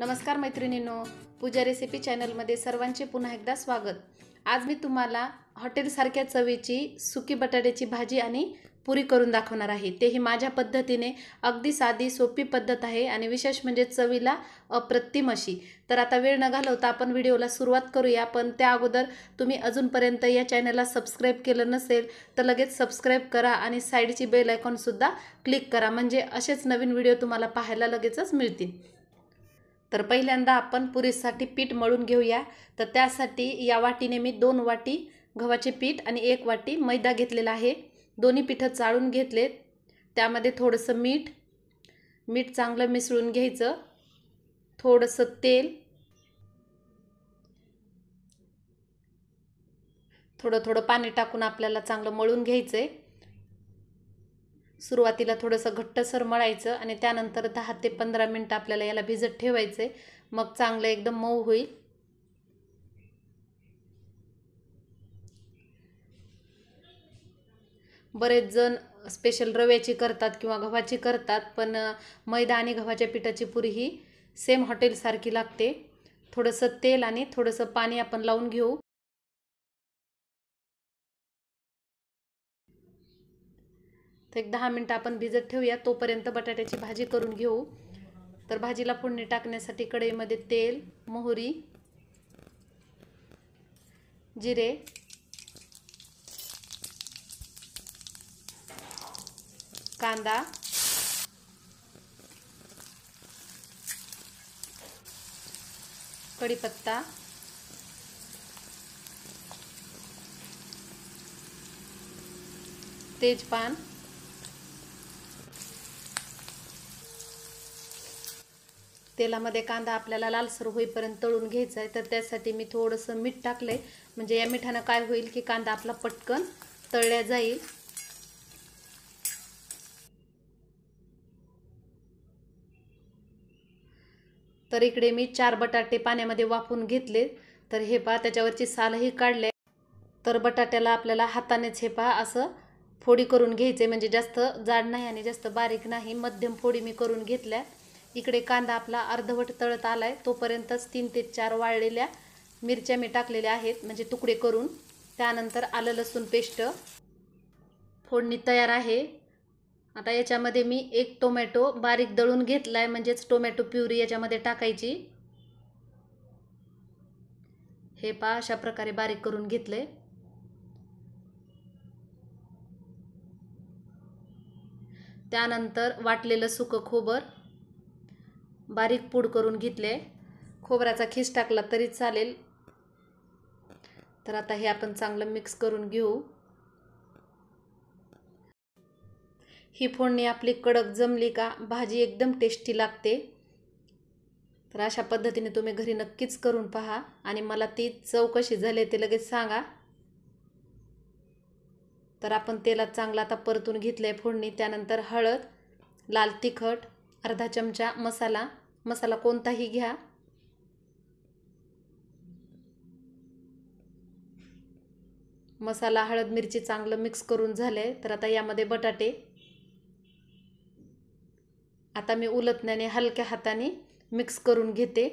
नमस्कार मैत्रिणींनो पूजा रेसिपी चॅनलमध्ये सर्वांचे पुन्हा एकदा स्वागत आज मी तुम्हाला हॉटेलसारख्या चवीची सुकी बटाट्याची भाजी आणि पुरी करून दाखवणार आहे तेही माझ्या पद्धतीने अगदी साधी सोपी पद्धत आहे आणि विशेष म्हणजे चवीला अप्रतिम अशी तर आता वेळ न घालवता आपण व्हिडिओला सुरुवात करूया पण त्या अगोदर तुम्ही अजूनपर्यंत या चॅनलला सबस्क्राईब केलं नसेल तर लगेच सबस्क्राईब करा आणि साईडची बेल आयकॉनसुद्धा क्लिक करा म्हणजे असेच नवीन व्हिडिओ तुम्हाला पाहायला लगेचच मिळतील तर पहिल्यांदा आपण पुरीसाठी पीठ मळून घेऊया तर त्यासाठी या वाटीने मी दोन वाटी गव्हाचे पीठ आणि एक वाटी मैदा घेतलेला आहे दोन्ही पीठं चाळून घेतलेत त्यामध्ये थोडंसं मीठ मीठ चांगलं मिसळून घ्यायचं थोडंसं तेल थोडं थोडं पाणी टाकून आपल्याला चांगलं मळून घ्यायचं आहे सुरुवातीला थोडंसं घट्टसर मळायचं आणि त्यानंतर दहा ते पंधरा मिनटं आपल्याला याला भिजत ठेवायचं आहे मग चांगलं एकदम मऊ होईल बरेच जण स्पेशल रव्याची करतात किंवा गव्हाची करतात पण मैदा आणि गव्हाच्या पिठाची पुरी ही सेम हॉटेलसारखी लागते थोडंसं तेल आणि थोडंसं पाणी आपण लावून घेऊ एक दहा मिनटं आपण भिजत ठेवूया तोपर्यंत बटाट्याची भाजी करून घेऊ तर भाजीला फोडणी टाकण्यासाठी कढईमध्ये तेल मोहरी जिरे कांदा कढीपत्ता तेजपान तेलामध्ये कांदा आपल्याला लालसर होईपर्यंत तळून घ्यायचा आहे तर त्यासाठी मी थोडंसं मीठ टाकलं आहे म्हणजे या मिठानं काय होईल की कांदा आपला पटकन तळल्या जाईल तर इकडे मी चार बटाटे पाण्यामध्ये वाफून घेतले तर हे पहा त्याच्यावरची सालही काढले तर बटाट्याला आपल्याला हातानेच हे पहा असं फोडी करून घ्यायचे म्हणजे जास्त जाड नाही आणि जास्त बारीक नाही मध्यम फोडी मी करून घेतल्या इकडे कांदा आपला अर्धवट तळत आला आहे तोपर्यंतच तीन ते चार वाळलेल्या मिरच्या मी टाकलेल्या आहेत म्हणजे तुकडे करून त्यानंतर आलं लसूण पेस्ट फोडणी तयार आहे आता याच्यामध्ये मी एक टोमॅटो बारीक दळून घेतला आहे म्हणजेच टोमॅटो प्युरी याच्यामध्ये टाकायची हे पा अशा प्रकारे बारीक करून घेतले त्यानंतर वाटलेलं सुकं खोबर बारीक पूड करून घेतले खोबऱ्याचा खीस टाकला तरी चालेल तर आता हे आपण चांगलं मिक्स करून घेऊ ही फोडणी आपली कडक जमली का भाजी एकदम टेस्टी लागते तर अशा पद्धतीने तुम्ही घरी नक्कीच करून पहा आणि मला ती चौकशी झाली ते लगेच सांगा तर आपण तेलात चांगला आता परतून घेतलं आहे फोडणी त्यानंतर हळद लाल तिखट अर्धा चमचा मसाला मसाला कोणताही घ्या मसाला हळद मिरची चांगलं मिक्स करून झाले तर आता यामध्ये बटाटे आता मी उलटण्याने हलक्या हाताने मिक्स करून घेते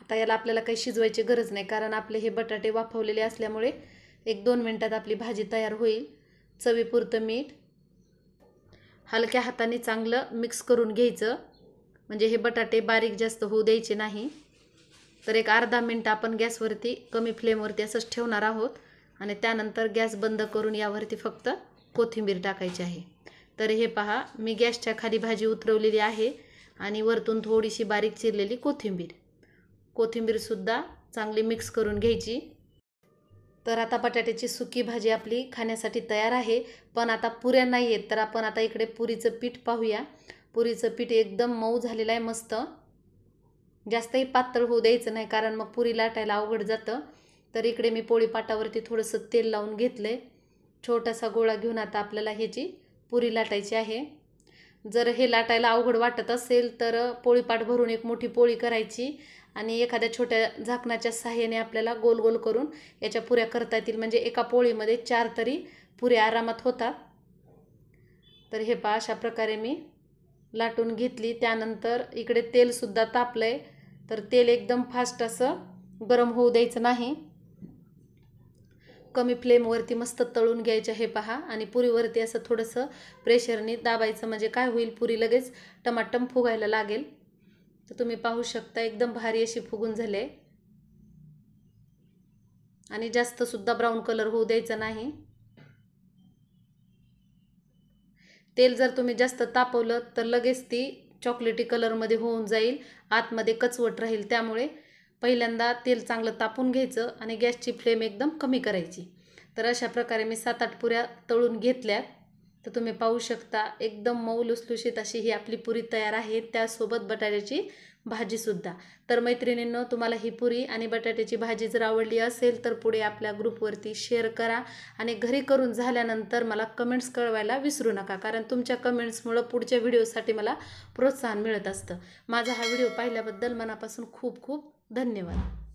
आता याला आपल्याला काही शिजवायची गरज नाही कारण आपले हे बटाटे वाफवलेले असल्यामुळे एक दोन मिनटात आपली भाजी तयार होईल चवीपुरतं मीठ हलक्या हाताने चांगलं मिक्स करून घ्यायचं म्हणजे हे बटाटे बारीक जास्त होऊ द्यायचे नाही तर एक अर्धा मिनटं आपण गॅसवरती कमी फ्लेमवरती असंच ठेवणार आहोत आणि त्यानंतर गॅस बंद करून यावरती फक्त कोथिंबीर टाकायची आहे तर हे पहा मी गॅसच्या खाली भाजी उतरवलेली आहे आणि वरतून थोडीशी बारीक चिरलेली कोथिंबीर कोथिंबीरसुद्धा चांगली मिक्स करून घ्यायची तर आता बटाट्याची सुकी भाजी आपली खाण्यासाठी तयार आहे पण आता पुऱ्या नाही आहेत तर आपण आता इकडे पुरीचं पीठ पाहूया पुरीचं पीठ एकदम मऊ झालेलं आहे मस्त जास्तही पातळ होऊ द्यायचं नाही कारण मग पुरी लाटायला अवघड जातं तर इकडे मी पोळी पाटावरती थोडंसं तेल लावून घेतलं आहे छोटासा गोळा घेऊन आता आपल्याला ह्याची पुरी लाटायची आहे जर हे लाटायला अवघड वाटत असेल तर पोळीपाट भरून एक मोठी पोळी करायची आणि एखाद्या छोट्या झाकणाच्या साह्याने आपल्याला गोल गोल करून याच्या पुऱ्या करता येतील म्हणजे एका पोळीमध्ये चार तरी पुऱ्या आरामात होतात तर हे पा अशा प्रकारे मी लाटून घेतली त्यानंतर इकडे तेलसुद्धा तापलं आहे तर तेल एकदम फास्ट असं गरम होऊ द्यायचं नाही कमी फ्लेमवरती मस्त तळून घ्यायचं हे पहा आणि पुरीवरती असं थोडंसं प्रेशरने दाबायचं म्हणजे काय होईल पुरी लगेच टमाटम फुगायला लागेल तर तुम्ही पाहू शकता एकदम भारी अशी फुगून झाले आणि आणि जास्तसुद्धा ब्राऊन कलर होऊ द्यायचा नाही तेल जर तुम्ही जास्त तापवलं तर लगेच ती चॉकलेटी कलरमध्ये होऊन जाईल आतमध्ये कचवट राहील त्यामुळे पहिल्यांदा तेल चांगलं तापून घ्यायचं आणि गॅसची फ्लेम एकदम कमी करायची तर अशा प्रकारे मी सात आठ पुऱ्या तळून घेतल्या तर तुम्ही पाहू शकता एकदम मऊ लुसलुशीत अशी ही आपली पुरी तयार आहे त्यासोबत बटाट्याची भाजीसुद्धा तर मैत्रिणींनो तुम्हाला ही पुरी आणि बटाट्याची भाजी जर आवडली असेल तर पुढे आपल्या ग्रुपवरती शेअर करा आणि घरी करून झाल्यानंतर मला कमेंट्स कळवायला विसरू नका कारण तुमच्या कमेंट्समुळं पुढच्या व्हिडिओसाठी मला प्रोत्साहन मिळत असतं माझा हा व्हिडिओ पाहिल्याबद्दल मनापासून खूप खूप धन्यवाद